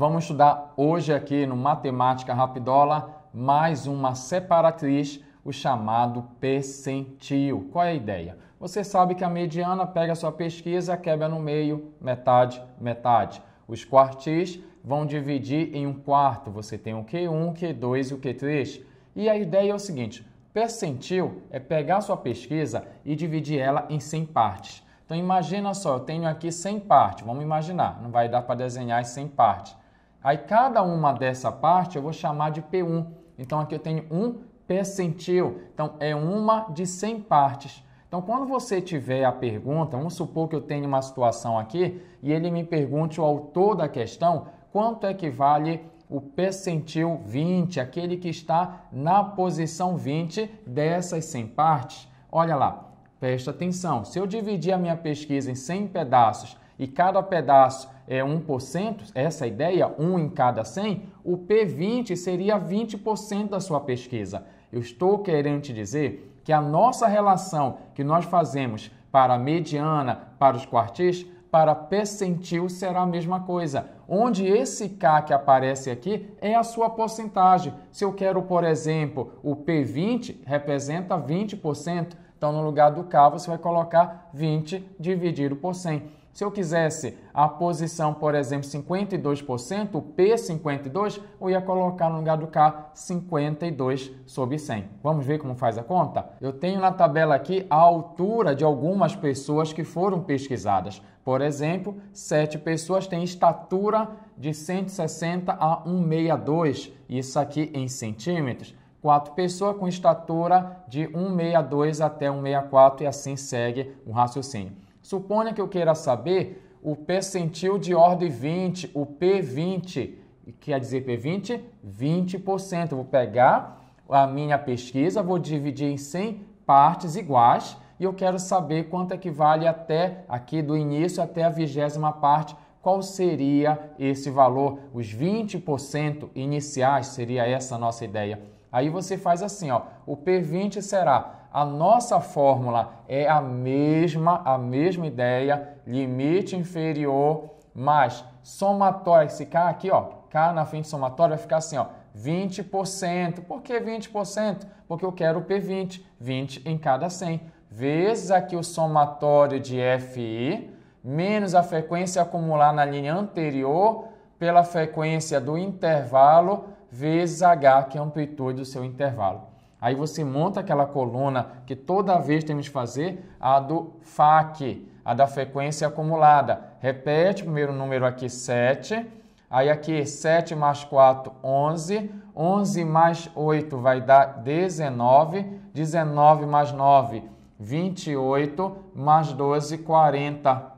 Vamos estudar hoje aqui no Matemática Rapidola mais uma separatriz, o chamado percentil. Qual é a ideia? Você sabe que a mediana pega a sua pesquisa, quebra no meio, metade, metade. Os quartis vão dividir em um quarto. Você tem o Q1, o Q2 e o Q3. E a ideia é o seguinte: percentil é pegar a sua pesquisa e dividir ela em 100 partes. Então imagina só, eu tenho aqui 100 partes. Vamos imaginar, não vai dar para desenhar as 100 partes. Aí cada uma dessa parte eu vou chamar de P1. Então aqui eu tenho um percentil. Então é uma de 100 partes. Então quando você tiver a pergunta, vamos supor que eu tenho uma situação aqui e ele me pergunte o autor da questão, quanto é que vale o percentil 20, aquele que está na posição 20 dessas 100 partes? Olha lá, presta atenção. Se eu dividir a minha pesquisa em 100 pedaços e cada pedaço é 1%, essa é ideia, 1 em cada 100, o P20 seria 20% da sua pesquisa. Eu estou querendo te dizer que a nossa relação que nós fazemos para a mediana, para os quartis, para percentil será a mesma coisa, onde esse K que aparece aqui é a sua porcentagem. Se eu quero, por exemplo, o P20 representa 20%, então no lugar do K você vai colocar 20 dividido por 100. Se eu quisesse a posição, por exemplo, 52%, o P 52, eu ia colocar no lugar do K 52 sobre 100. Vamos ver como faz a conta? Eu tenho na tabela aqui a altura de algumas pessoas que foram pesquisadas. Por exemplo, 7 pessoas têm estatura de 160 a 162, isso aqui em centímetros quatro pessoas com estatura de 1,62 até 1,64 e assim segue o raciocínio. Suponha que eu queira saber o percentil de ordem 20, o P20, quer dizer P20? 20%. vou pegar a minha pesquisa, vou dividir em 100 partes iguais e eu quero saber quanto equivale é até aqui do início até a vigésima parte, qual seria esse valor? Os 20% iniciais seria essa nossa ideia. Aí você faz assim, ó, o P20 será a nossa fórmula é a mesma, a mesma ideia, limite inferior mais somatório, esse K aqui, ó, K na frente somatório vai ficar assim, ó, 20%. Por que 20%? Porque eu quero o P20, 20 em cada 100, vezes aqui o somatório de FI, menos a frequência acumular na linha anterior pela frequência do intervalo vezes H, que é a amplitude do seu intervalo. Aí você monta aquela coluna que toda vez temos que fazer, a do FAQ, a da frequência acumulada. Repete, primeiro número aqui 7, aí aqui 7 mais 4, 11, 11 mais 8 vai dar 19, 19 mais 9, 28, mais 12, 40.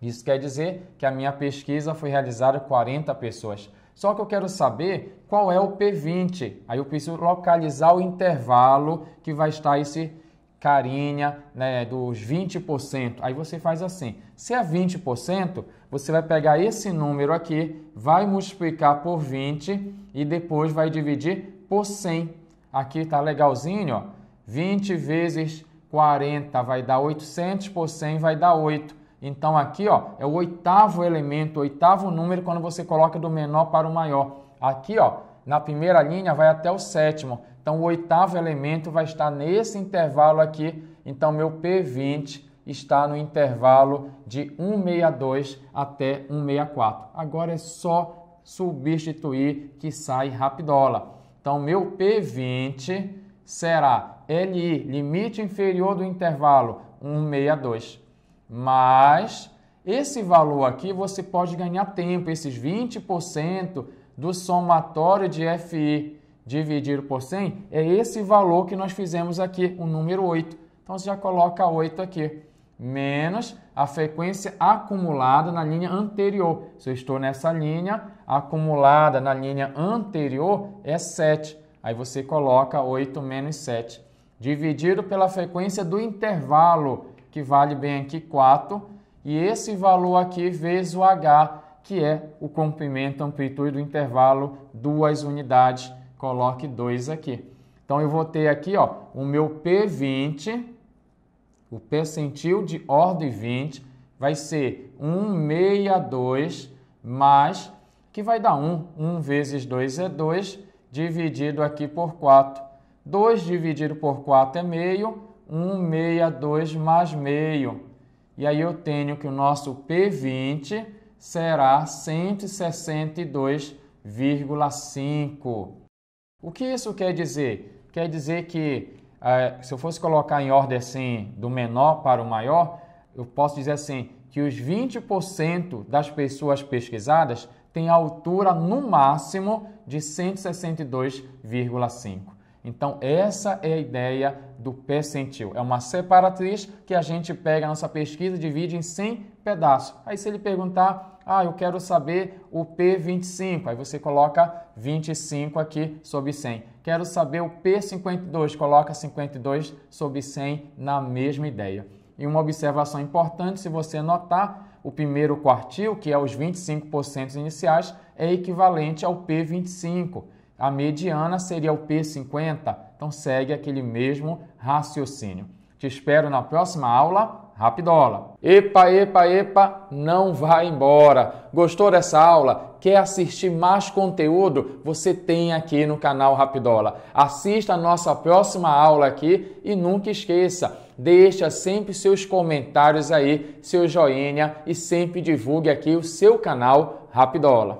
Isso quer dizer que a minha pesquisa foi realizada por 40 pessoas. Só que eu quero saber qual é o P20. Aí eu preciso localizar o intervalo que vai estar esse carinha né, dos 20%. Aí você faz assim. Se é 20%, você vai pegar esse número aqui, vai multiplicar por 20 e depois vai dividir por 100. Aqui tá legalzinho, ó. 20 vezes 40 vai dar 800, por 100 vai dar 8. Então aqui ó, é o oitavo elemento, o oitavo número quando você coloca do menor para o maior. Aqui ó, na primeira linha vai até o sétimo. Então o oitavo elemento vai estar nesse intervalo aqui. Então meu P20 está no intervalo de 162 até 164. Agora é só substituir que sai rapidola. Então meu P20 será LI, limite inferior do intervalo 162. Mas esse valor aqui você pode ganhar tempo, esses 20% do somatório de FI dividido por 100 é esse valor que nós fizemos aqui, o número 8. Então você já coloca 8 aqui, menos a frequência acumulada na linha anterior. Se eu estou nessa linha, acumulada na linha anterior é 7. Aí você coloca 8 menos 7, dividido pela frequência do intervalo que vale bem aqui 4, e esse valor aqui vezes o H, que é o comprimento, amplitude do intervalo, duas unidades, coloque 2 aqui. Então eu vou ter aqui ó, o meu P20, o percentil de ordem 20, vai ser 162 mais, que vai dar 1, 1 vezes 2 é 2, dividido aqui por 4. 2 dividido por 4 é meio, 162 mais meio. E aí eu tenho que o nosso P20 será 162,5. O que isso quer dizer? Quer dizer que é, se eu fosse colocar em ordem assim, do menor para o maior, eu posso dizer assim, que os 20% das pessoas pesquisadas têm altura no máximo de 162,5. Então, essa é a ideia do percentil. É uma separatriz que a gente pega a nossa pesquisa e divide em 100 pedaços. Aí, se ele perguntar, ah, eu quero saber o P25, aí você coloca 25 aqui sobre 100. Quero saber o P52, coloca 52 sobre 100 na mesma ideia. E uma observação importante, se você notar, o primeiro quartil, que é os 25% iniciais, é equivalente ao P25. A mediana seria o P50. Então segue aquele mesmo raciocínio. Te espero na próxima aula. Rapidola. Epa, epa, epa, não vá embora. Gostou dessa aula? Quer assistir mais conteúdo? Você tem aqui no canal Rapidola. Assista a nossa próxima aula aqui e nunca esqueça, deixa sempre seus comentários aí, seu joinha e sempre divulgue aqui o seu canal Rapidola.